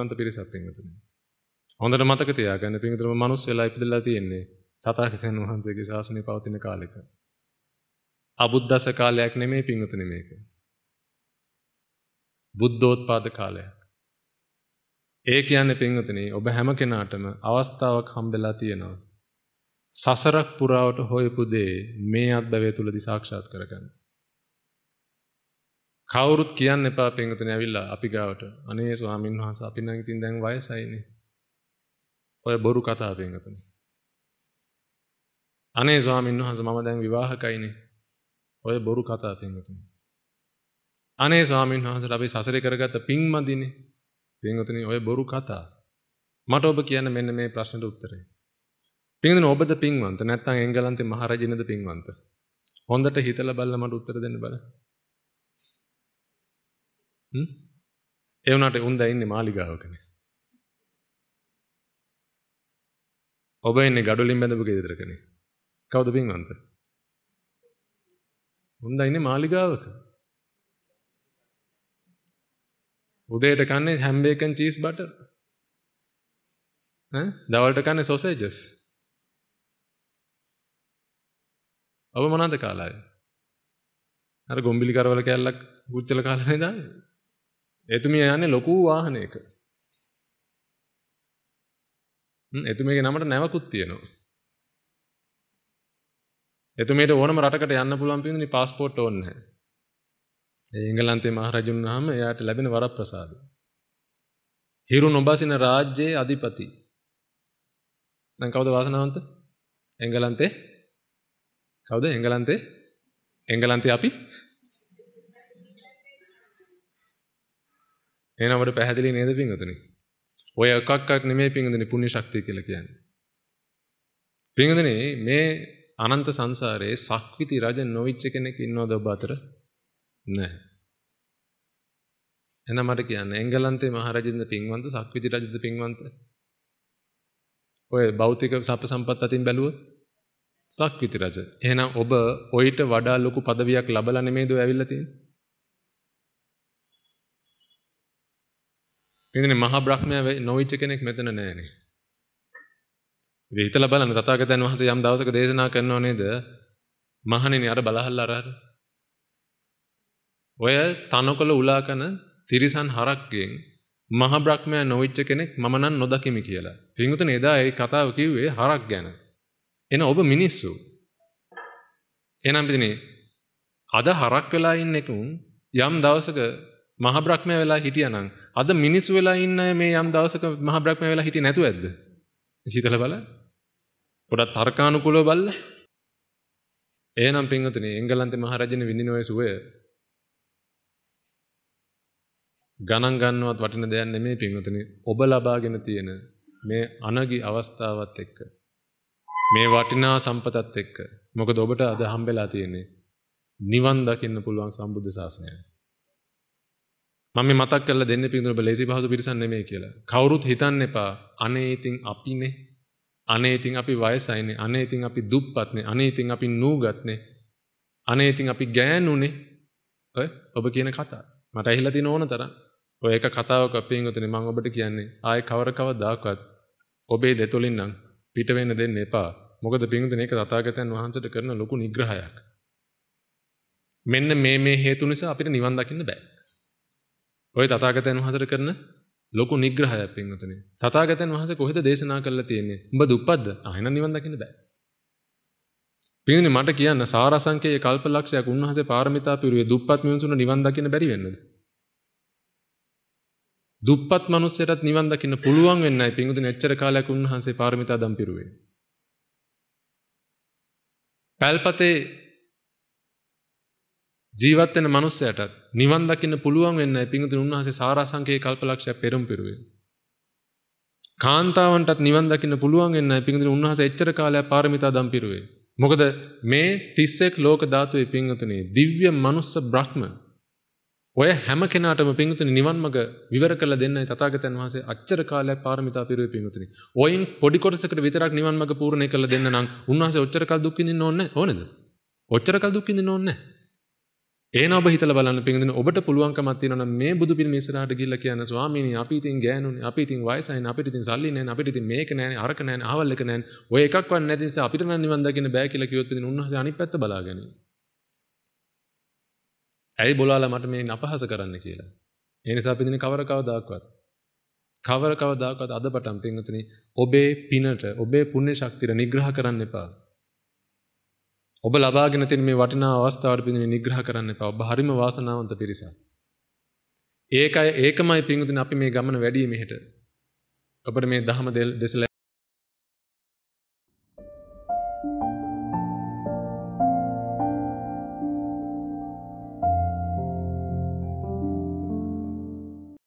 න්ත පිරිසක් පින්වතුනි. හොඳට මතක තියාගන්න පින්වතුනි මනුස්සයලා ඉපදලා තියෙන්නේ තථාගතයන් වහන්සේගේ ශාසනය පවතින කාලෙක. අබුද්දස කාලයක් නෙමෙයි පින්වතුනි මේක. බුද්ධෝත්පාද කාලයක්. ඒ කියන්නේ පින්වතුනි ඔබ හැම කෙනාටම අවස්ථාවක් හම්බෙලා තියෙනවා. සසරක් පුරාවට හොයපු දේ මේ අත්දැකීම තුලදී සාක්ෂාත් කරගන්න. කවුරුත් කියන්න එපා පෙන්ගතුන ඇවිල්ලා අපි ගාවට අනේ ස්වාමීන් වහන්ස අපි නම් ඉතින් දැන් වයසයිනේ. ඔය බොරු කතා පෙන්ගතුනි. අනේ ස්වාමීන් වහන්ස මම දැන් විවාහකයිනේ. ඔය බොරු කතා පෙන්ගතුනි. අනේ ස්වාමීන් වහන්සට අපි සසර කරගත්ත පින්මදිනේ. පෙන්ගතුනි ඔය බොරු කතා. මට ඔබ කියන්න මෙන්න මේ ප්‍රශ්නට උත්තරේ. පින්දුන ඔබද පින්වන්ත නැත්නම් එංගලන්තේ මහරජිනද පින්වන්ත. හොඳට හිතලා බලලා මට උත්තර දෙන්න බලන්න. ඒ වුණාට උන් දැන් ඉන්නේ මාලිගාවකනේ. ඔබ ඉන්නේ gadulin බඳපු ගෙදරකනේ. කවුද පින්වන්ත? උන් දැන් ඉන්නේ මාලිගාවක. උදේට කන්නේ හැම් බේකන් චීස් බටර්. ඈ දවල්ට කන්නේ සොසේජස්. ඔබ මොනවද කාලා? අර ගොම්බිලි කරවල කැල්ලක් උච්චල කාලා නේද? එතුමිය යන්නේ ලොකු වාහනයක. එතුමියගේ නමට නැවකුත් තියෙනවා. එතුමියට ඕනම රටකට යන්න පුළුවන් පින්දුනි પાස්පෝර්ට් ඕනේ නැහැ. ඒ ඉංගලන්තේ මහරජුන් වහන්ම එයාට ලැබෙන වරප්‍රසාදය. හිරු නොබසින රාජ්‍යයේ අධිපති. දැන් කවුද වාසනාවන්ත? එංගලන්තේ කවුද එංගලන්තේ එංගලන්තේ අපි එහෙනම් අපිට පැහැදිලි නේද පින්වතුනි? ඔය එකක්වත් නෙමෙයි පින්වතුනි පුණ්‍ය ශක්තිය කියලා කියන්නේ. පින්වතුනි මේ අනන්ත සංසාරයේ සක්විති රජ නොවිච්ච කෙනෙක් ඉන්නවද ඔබ අතර? නැහැ. එහෙනම් මට කියන්න එංගලන්තේ මහරජින්ද පින්වන්ත සක්විති රජද පින්වන්ත? ඔය භෞතික සප්ප සම්පත් අතින් බැලුවොත් සක්විති රජ. එහෙනම් ඔබ ඔయిత වඩා ලොකු পদවියක් ලබලා නෙමෙයිද ඔය ඇවිල්ලා තියෙන්නේ? කියන්නේ මහා බ්‍රහ්මයා නොවිච්ච කෙනෙක් මෙතන නැහැනේ. ඉතින් හිතලා බලන්න තථාගතයන් වහන්සේ යම් දවසක දේශනා කරනව නේද? මහණෙනි අර බලහල්ලා අර ඔය තනකොළ උලාකන තිරිසන් හරක්ගෙන් මහා බ්‍රහ්මයා නොවිච්ච කෙනෙක් මම නම් නොදකිමි කියලා. පින්වුතනේ එදා ඒ කතාව කිව්වේ හරක් ගැන. එන ඔබ මිනිස්සු. එහෙනම් පිටිනේ අද හරක් වෙලා ඉන්න එකුන් යම් දවසක මහා බ්‍රහ්මයා වෙලා හිටියානම් අද මිනිස්සු වෙලා ඉන්න මේ යම් දවසක මහ බ්‍රහ්ම වෙලා හිටියේ නැතුව ඇද්ද? හිතලා බලන්න. පොඩක් තර්කානුකූලව බලන්න. එහෙනම් පින්වතුනි එංගලන්තේ මහරජින විඳින ඔය සුවය ගණන් ගන්නවත් වටින දෙයක් නෙමෙයි පින්වතුනි ඔබ ලබාගෙන තියෙන මේ අනගි අවස්ථාවත් එක්ක මේ වටිනා සම්පතත් එක්ක මොකද ඔබට අද හම්බෙලා තියෙන්නේ නිවන් දකින්න පුළුවන් සම්බුද්ධ ශාසනයයි මම මතක් කරලා දෙන්න පිඳුර ලේසි පහසු පිරිසක් නෙමෙයි කියලා. කවුරුත් හිතන්න එපා. අනේ ඉතින් අපිනේ. අනේ ඉතින් අපි වයසයිනේ. අනේ ඉතින් අපි දුප්පත්නේ. අනේ ඉතින් අපි නූගත්නේ. අනේ ඉතින් අපි ගෑනුනේ. ඔය ඔබ කියන කතා. මට ඇහිලා තියෙන ඕන තරම්. ඔය එක කතාවක් අපින්ගොතනේ මම ඔබට කියන්නේ. ආයේ කවර කවදාකවත් ඔබේ දෙතොලින් නම් පිට වෙන්න දෙන්න එපා. මොකද පින්ගොතනේ ඒක තථාගතයන් වහන්සේට කරන ලොකු නිග්‍රහයක්. මෙන්න මේ මේ හේතු නිසා අපිට නිවන් දකින්න බෑ. ඔය තථාගතයන් වහන්සේට කරන ලොකු නිග්‍රහයක් පින්වතුනි. තථාගතයන් වහන්සේ කොහෙද දේශනා කරලා තියෙන්නේ? උඹ දුප්පත්ද? ආයෙන නිවන් දකින්න බෑ. පින්වතුනි මට කියන්න සාරසංකේය කල්පලක්ෂයක් උන්වහන්සේ පාරමිතා පිරුවේ දුප්පත් මිනිසුන්ට නිවන් දකින්න බැරි වෙන්නද? දුප්පත් මිනිස්සුන්ටත් නිවන් දකින්න පුළුවන් වෙන්නයි පින්වතුනි එච්චර කාලයක් උන්වහන්සේ පාරමිතා දම් පිරුවේ. පැල්පතේ ජීවත් වෙන මනුස්සයටත් නිවන් දකින්න පුළුවන් වෙන්නේ පිංගුතුන් උන්වහන්සේ සාරාංශකේ කල්පලක්ෂය පෙරම් පෙරුවේ. කාන්තාවන්ටත් නිවන් දකින්න පුළුවන් වෙන්නේ පිංගුතුන් උන්වහන්සේ එච්චර කාලයක් පාරමිතා දම් පිරුවේ. මොකද මේ 31 ලෝක ධාතුවේ පිංගුතුනේ දිව්‍ය මනුස්ස බ්‍රහ්ම ඔය හැම කෙනාටම පිංගුතුනි නිවන් මඟ විවර කරලා දෙන්නයි තථාගතයන් වහන්සේ අච්චර කාලයක් පාරමිතා පිරුවේ පිංගුතුනි. ඔයින් පොඩි කොටසකට විතරක් නිවන් මඟ පූර්ණේ කරලා දෙන්න නම් උන්වහන්සේ ඔච්චර කල් දුක් විඳින්න ඕනේ ඕනේද? ඔච්චර කල් දුක් විඳින්න ඕනේ නැහැ. ඒන ඔබ හිතලා බලන්න පින්දින ඔබට පුළුවන්කමක් තියෙනවා නම් මේ බුදු පිළිම ඉස්සරහට ගිහිල්ලා කියන ස්වාමීනි අපි ඉතින් ගෑනුනේ අපි ඉතින් වයසයිනේ අපිට ඉතින් සල්ලි නැහැ අපිට ඉතින් මේක නැහැ අරක නැහැ ආවල් එක නැහැ ඔය එකක්වත් නැති නිසා අපිට නම් නිවන් දකින්න බෑ කියලා කිව්වොත් ඉතින් උන්වහන්සේ අනිත් පැත්ත බලාගනී. ඇයි බොලාලා මට මේ අපහාස කරන්න කියලා. ඒ නිසා පින්දින කවර කවදාකවත් කවර කවදාකවත් අදපටන් පින්වතුනි ඔබේ පිනට ඔබේ පුණ්‍ය ශක්තිය නිග්‍රහ කරන්න එපා. ඔබ ලබාගෙන තියෙන මේ වටිනා අවස්ථාවට පින්දුනේ නිග්‍රහ කරන්න එපා. ඔබ හරිම වාසනාවන්ත පිරිසක්. ඒකයි ඒකමයි පින්දුනේ අපි මේ ගමන වැඩි මෙහෙට. අපිට මේ දහම දෙසලා